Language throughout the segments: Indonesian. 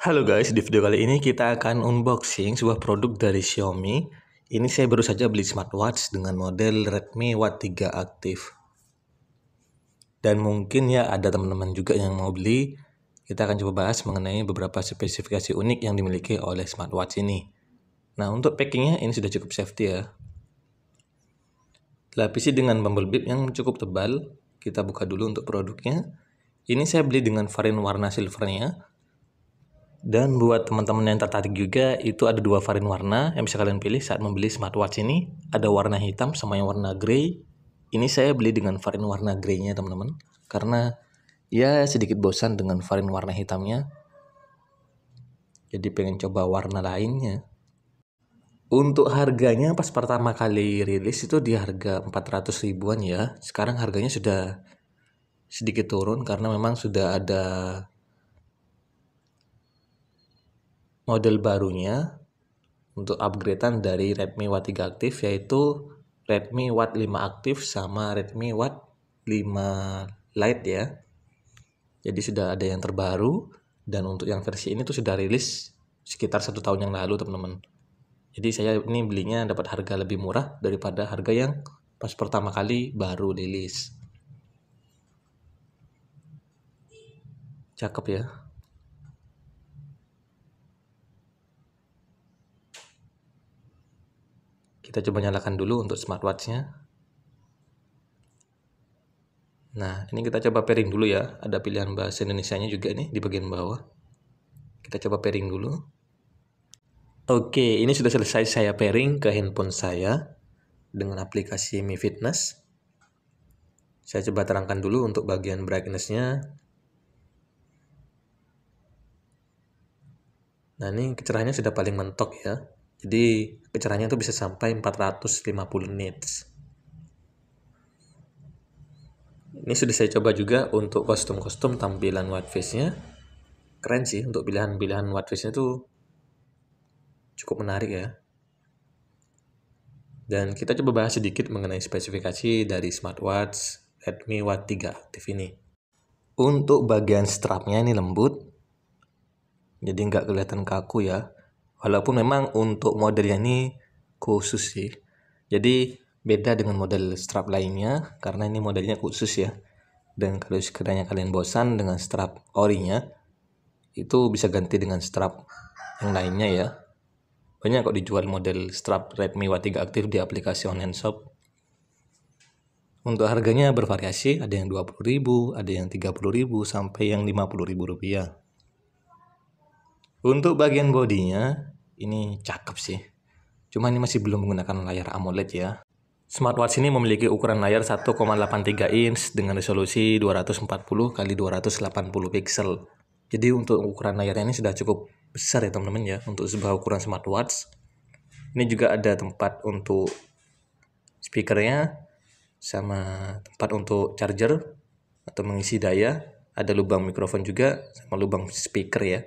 Halo guys, di video kali ini kita akan unboxing sebuah produk dari Xiaomi. Ini saya baru saja beli smartwatch dengan model Redmi Watch 3 Active. Dan mungkin ya ada teman-teman juga yang mau beli. Kita akan coba bahas mengenai beberapa spesifikasi unik yang dimiliki oleh smartwatch ini. Nah untuk packingnya ini sudah cukup safety ya. Lapisi dengan bumble bib yang cukup tebal. Kita buka dulu untuk produknya. Ini saya beli dengan varian warna silvernya dan buat teman-teman yang tertarik juga, itu ada dua varian warna yang bisa kalian pilih saat membeli smartwatch ini. Ada warna hitam sama yang warna grey. Ini saya beli dengan varian warna grey-nya teman-teman. Karena ya sedikit bosan dengan varian warna hitamnya. Jadi pengen coba warna lainnya. Untuk harganya pas pertama kali rilis itu di harga 400 ribuan ya. Sekarang harganya sudah sedikit turun karena memang sudah ada model barunya untuk upgradean dari Redmi Watch 3 aktif yaitu Redmi Watch 5 aktif sama Redmi Watch 5 Lite ya. Jadi sudah ada yang terbaru dan untuk yang versi ini tuh sudah rilis sekitar satu tahun yang lalu teman-teman. Jadi saya ini belinya dapat harga lebih murah daripada harga yang pas pertama kali baru rilis. Cakep ya. Kita coba nyalakan dulu untuk smartwatchnya. Nah, ini kita coba pairing dulu ya. Ada pilihan bahasa Indonesia-nya juga nih di bagian bawah. Kita coba pairing dulu. Oke, ini sudah selesai saya pairing ke handphone saya dengan aplikasi Mi Fitness. Saya coba terangkan dulu untuk bagian brightness-nya. Nah, ini kecerahannya sudah paling mentok ya. Jadi kecerahannya itu bisa sampai 450 nits. Ini sudah saya coba juga untuk kostum-kostum tampilan face nya Keren sih untuk pilihan-pilihan face nya itu cukup menarik ya. Dan kita coba bahas sedikit mengenai spesifikasi dari smartwatch Redmi Watch 3 Active ini. Untuk bagian strapnya ini lembut, jadi nggak kelihatan kaku ya. Walaupun memang untuk modelnya ini khusus sih. Jadi beda dengan model strap lainnya karena ini modelnya khusus ya. Dan kalau sekiranya kalian bosan dengan strap orinya itu bisa ganti dengan strap yang lainnya ya. Banyak kok dijual model strap Redmi Watch 3 aktif di aplikasi online shop. Untuk harganya bervariasi, ada yang 20.000, ada yang 30.000 sampai yang 50.000 rupiah. Untuk bagian bodinya, ini cakep sih. Cuma ini masih belum menggunakan layar AMOLED ya. Smartwatch ini memiliki ukuran layar 1,83 inch dengan resolusi 240 x 280 pixel. Jadi untuk ukuran layarnya ini sudah cukup besar ya teman-teman ya untuk sebuah ukuran smartwatch. Ini juga ada tempat untuk speakernya sama tempat untuk charger atau mengisi daya, ada lubang mikrofon juga sama lubang speaker ya.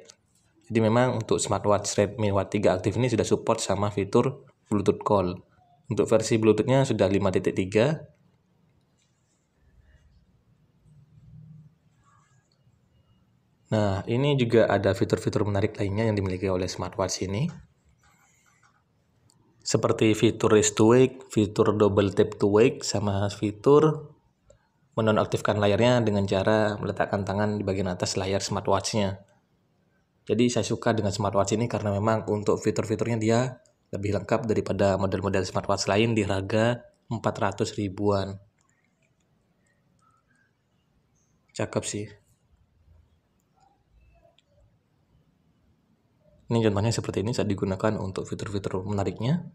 Jadi memang untuk smartwatch Redmi Watch 3 aktif ini sudah support sama fitur Bluetooth Call. Untuk versi Bluetoothnya sudah 5.3. Nah, ini juga ada fitur-fitur menarik lainnya yang dimiliki oleh smartwatch ini. Seperti fitur rest to wake, fitur double tap to wake, sama fitur menonaktifkan layarnya dengan cara meletakkan tangan di bagian atas layar smartwatch-nya. Jadi saya suka dengan smartwatch ini karena memang untuk fitur-fiturnya dia lebih lengkap daripada model-model smartwatch lain di harga 400 ribuan. Cakep sih. Ini contohnya seperti ini saat digunakan untuk fitur-fitur menariknya.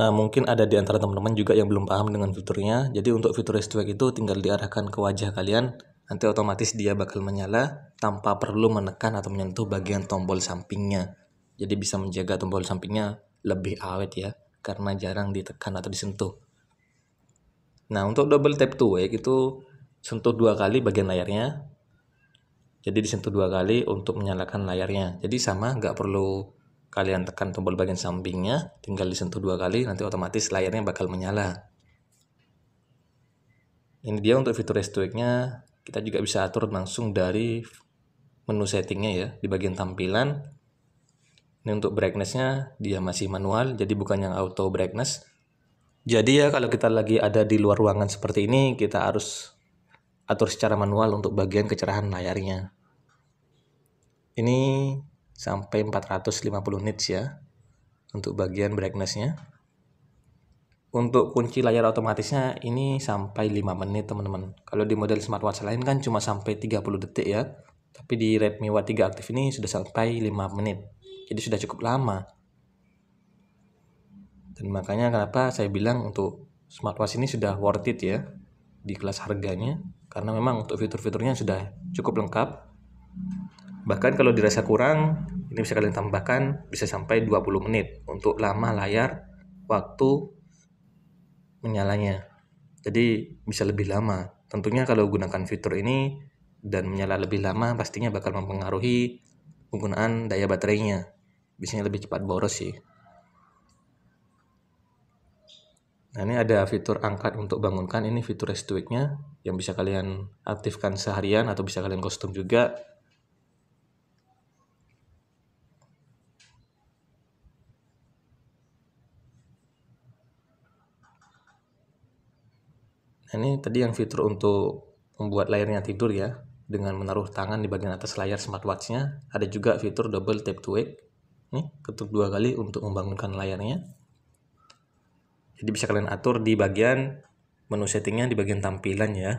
Nah, mungkin ada di antara teman-teman juga yang belum paham dengan fiturnya. Jadi untuk fitur S2 itu tinggal diarahkan ke wajah kalian nanti otomatis dia bakal menyala tanpa perlu menekan atau menyentuh bagian tombol sampingnya. Jadi bisa menjaga tombol sampingnya lebih awet ya, karena jarang ditekan atau disentuh. Nah, untuk double tap to wake itu sentuh dua kali bagian layarnya. Jadi disentuh dua kali untuk menyalakan layarnya. Jadi sama, nggak perlu kalian tekan tombol bagian sampingnya, tinggal disentuh dua kali, nanti otomatis layarnya bakal menyala. Ini dia untuk fitur rest nya kita juga bisa atur langsung dari menu settingnya ya di bagian tampilan ini untuk brightnessnya dia masih manual jadi bukan yang auto brightness jadi ya kalau kita lagi ada di luar ruangan seperti ini kita harus atur secara manual untuk bagian kecerahan layarnya ini sampai 450 nits ya untuk bagian brightnessnya untuk kunci layar otomatisnya ini sampai 5 menit teman-teman kalau di model smartwatch lain kan cuma sampai 30 detik ya tapi di Redmi Watch 3 aktif ini sudah sampai 5 menit jadi sudah cukup lama dan makanya kenapa saya bilang untuk smartwatch ini sudah worth it ya di kelas harganya karena memang untuk fitur-fiturnya sudah cukup lengkap bahkan kalau dirasa kurang ini bisa kalian tambahkan bisa sampai 20 menit untuk lama layar waktu menyalanya. Jadi bisa lebih lama. Tentunya kalau gunakan fitur ini dan menyala lebih lama pastinya bakal mempengaruhi penggunaan daya baterainya. Biasanya lebih cepat boros sih. Nah ini ada fitur angkat untuk bangunkan, ini fitur rest yang bisa kalian aktifkan seharian atau bisa kalian kostum juga Nah, ini tadi yang fitur untuk membuat layarnya tidur ya, dengan menaruh tangan di bagian atas layar smartwatchnya. Ada juga fitur double tap to wake. Nih, ketuk dua kali untuk membangunkan layarnya. Jadi bisa kalian atur di bagian menu settingnya di bagian tampilan ya.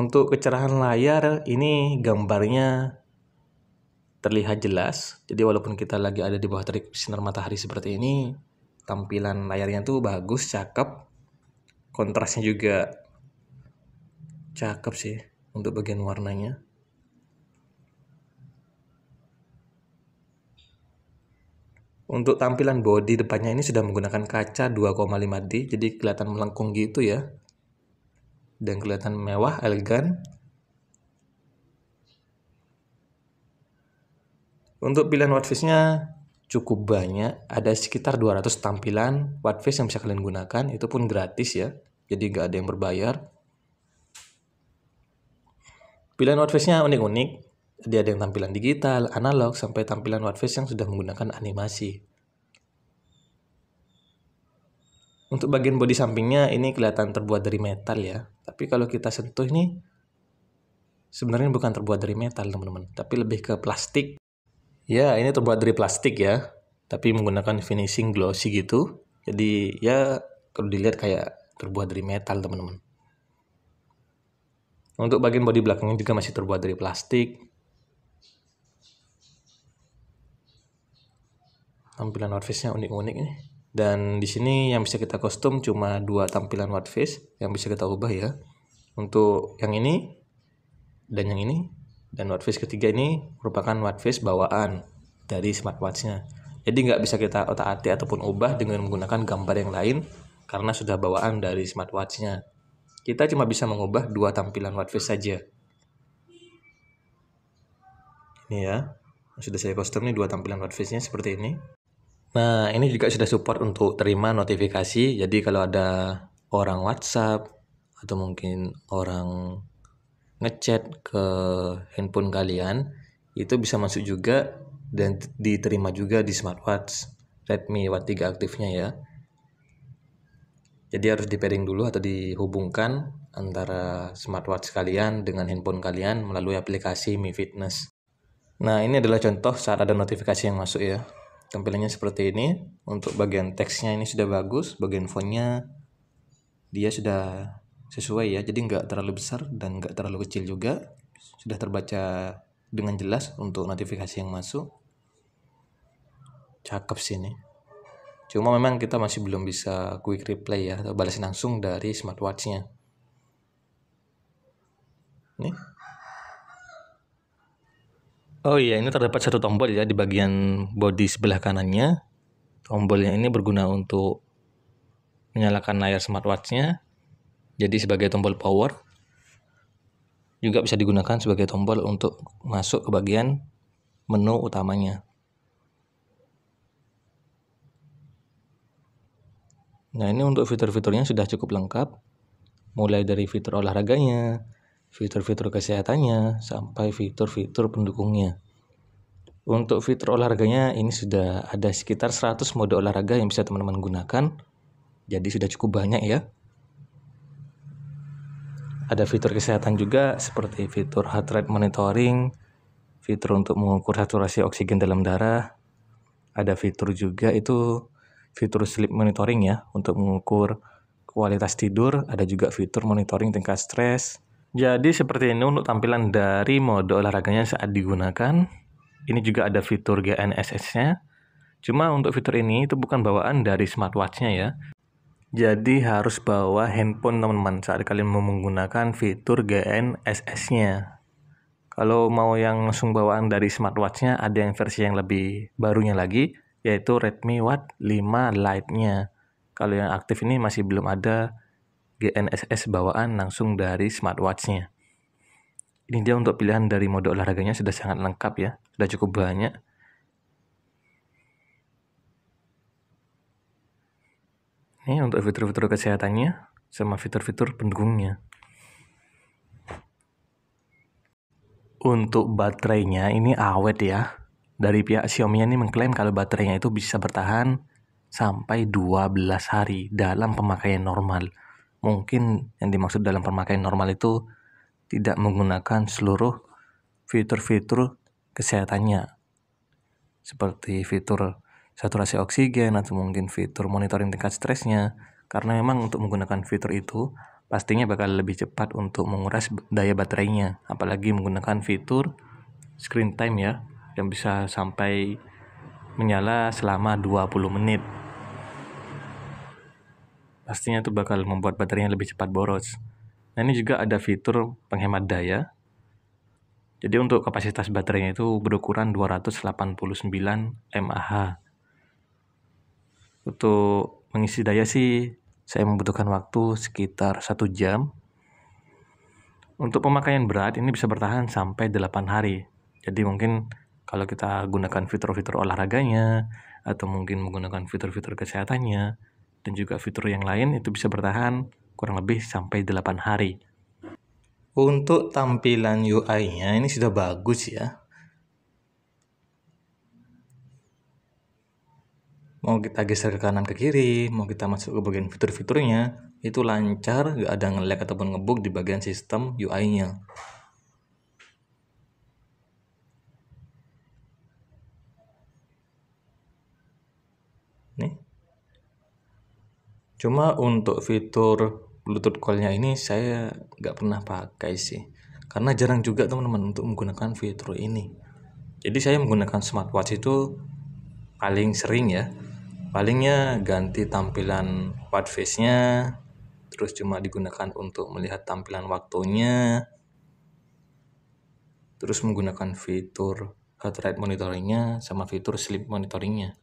Untuk kecerahan layar ini gambarnya terlihat jelas. Jadi walaupun kita lagi ada di bawah terik sinar matahari seperti ini, tampilan layarnya tuh bagus, cakep. Kontrasnya juga cakep sih untuk bagian warnanya. Untuk tampilan body depannya ini sudah menggunakan kaca 2,5D, jadi kelihatan melengkung gitu ya. Dan kelihatan mewah, elegan, Untuk pilihan face nya cukup banyak, ada sekitar 200 tampilan face yang bisa kalian gunakan, itu pun gratis ya, jadi nggak ada yang berbayar. Pilihan face nya unik-unik, jadi ada yang tampilan digital, analog, sampai tampilan face yang sudah menggunakan animasi. Untuk bagian body sampingnya ini kelihatan terbuat dari metal ya, tapi kalau kita sentuh ini sebenarnya bukan terbuat dari metal teman-teman, tapi lebih ke plastik. Ya, ini terbuat dari plastik ya, tapi menggunakan finishing glossy gitu. Jadi ya kalau dilihat kayak terbuat dari metal teman-teman. Untuk bagian bodi belakangnya juga masih terbuat dari plastik. Tampilan face nya unik-unik nih. Dan di sini yang bisa kita kostum cuma dua tampilan face yang bisa kita ubah ya. Untuk yang ini dan yang ini dan watchface ketiga ini merupakan watchface bawaan dari smartwatchnya. Jadi nggak bisa kita otak-atik ataupun ubah dengan menggunakan gambar yang lain karena sudah bawaan dari smartwatchnya. Kita cuma bisa mengubah dua tampilan watchface saja. Ini ya, sudah saya custom nih dua tampilan watchface-nya seperti ini. Nah, ini juga sudah support untuk terima notifikasi. Jadi kalau ada orang WhatsApp atau mungkin orang ngechat ke handphone kalian itu bisa masuk juga dan diterima juga di smartwatch Redmi Watch 3 aktifnya ya. Jadi harus di pairing dulu atau dihubungkan antara smartwatch kalian dengan handphone kalian melalui aplikasi Mi Fitness. Nah, ini adalah contoh saat ada notifikasi yang masuk ya. Tampilannya seperti ini. Untuk bagian teksnya ini sudah bagus, bagian fontnya dia sudah sesuai ya jadi nggak terlalu besar dan nggak terlalu kecil juga sudah terbaca dengan jelas untuk notifikasi yang masuk cakep sih ini cuma memang kita masih belum bisa quick reply ya atau balas langsung dari smartwatchnya nih Oh iya, ini terdapat satu tombol ya di bagian body sebelah kanannya. Tombolnya ini berguna untuk menyalakan layar smartwatchnya jadi sebagai tombol power juga bisa digunakan sebagai tombol untuk masuk ke bagian menu utamanya. Nah, ini untuk fitur-fiturnya sudah cukup lengkap, mulai dari fitur olahraganya, fitur-fitur kesehatannya, sampai fitur-fitur pendukungnya. Untuk fitur olahraganya ini sudah ada sekitar 100 mode olahraga yang bisa teman-teman gunakan. Jadi sudah cukup banyak ya. Ada fitur kesehatan juga seperti fitur heart rate monitoring, fitur untuk mengukur saturasi oksigen dalam darah. Ada fitur juga itu fitur sleep monitoring ya untuk mengukur kualitas tidur, ada juga fitur monitoring tingkat stres. Jadi seperti ini untuk tampilan dari mode olahraganya saat digunakan. Ini juga ada fitur GNSS-nya. Cuma untuk fitur ini itu bukan bawaan dari smartwatch-nya ya. Jadi harus bawa handphone teman-teman saat kalian mau menggunakan fitur GNSS-nya. Kalau mau yang langsung bawaan dari smartwatch-nya ada yang versi yang lebih barunya lagi yaitu Redmi Watch 5 Lite-nya. Kalau yang aktif ini masih belum ada GNSS bawaan langsung dari smartwatch-nya. Ini dia untuk pilihan dari mode olahraganya sudah sangat lengkap ya, sudah cukup banyak. untuk fitur-fitur kesehatannya sama fitur-fitur pendukungnya. Untuk baterainya ini awet ya. Dari pihak Xiaomi ini mengklaim kalau baterainya itu bisa bertahan sampai 12 hari dalam pemakaian normal. Mungkin yang dimaksud dalam pemakaian normal itu tidak menggunakan seluruh fitur-fitur kesehatannya seperti fitur saturasi oksigen atau mungkin fitur monitoring tingkat stresnya karena memang untuk menggunakan fitur itu pastinya bakal lebih cepat untuk menguras daya baterainya apalagi menggunakan fitur screen time ya yang bisa sampai menyala selama 20 menit pastinya itu bakal membuat baterainya lebih cepat boros nah ini juga ada fitur penghemat daya jadi untuk kapasitas baterainya itu berukuran 289 mAh untuk mengisi daya sih saya membutuhkan waktu sekitar satu jam. Untuk pemakaian berat ini bisa bertahan sampai 8 hari. Jadi mungkin kalau kita gunakan fitur-fitur olahraganya atau mungkin menggunakan fitur-fitur kesehatannya dan juga fitur yang lain itu bisa bertahan kurang lebih sampai 8 hari. Untuk tampilan UI-nya ini sudah bagus ya. mau kita geser ke kanan ke kiri mau kita masuk ke bagian fitur-fiturnya itu lancar gak ada ngelag ataupun ngebug di bagian sistem UI nya nih cuma untuk fitur Bluetooth call-nya ini saya gak pernah pakai sih karena jarang juga teman-teman untuk menggunakan fitur ini jadi saya menggunakan smartwatch itu paling sering ya palingnya ganti tampilan white face nya terus cuma digunakan untuk melihat tampilan waktunya terus menggunakan fitur heart rate monitoringnya sama fitur sleep monitoringnya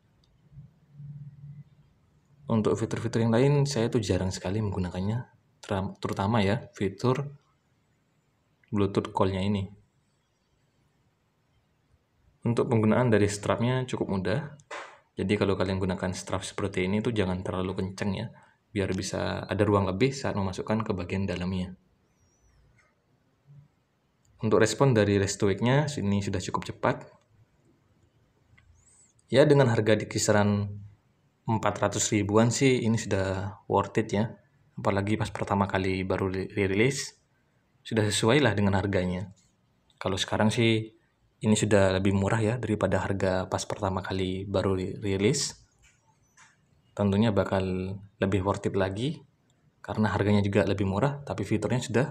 untuk fitur-fitur yang lain saya tuh jarang sekali menggunakannya terutama ya fitur bluetooth call-nya ini untuk penggunaan dari strapnya cukup mudah jadi kalau kalian gunakan strap seperti ini tuh jangan terlalu kenceng ya, biar bisa ada ruang lebih saat memasukkan ke bagian dalamnya. Untuk respon dari rest sini sudah cukup cepat. Ya dengan harga di kisaran 400 ribuan sih ini sudah worth it ya. Apalagi pas pertama kali baru dirilis, sudah sesuai lah dengan harganya. Kalau sekarang sih ini sudah lebih murah ya daripada harga pas pertama kali baru rilis. Tentunya bakal lebih worth it lagi karena harganya juga lebih murah tapi fiturnya sudah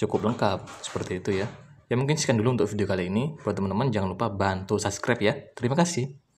cukup lengkap seperti itu ya. Ya mungkin sekian dulu untuk video kali ini. Buat teman-teman jangan lupa bantu subscribe ya. Terima kasih.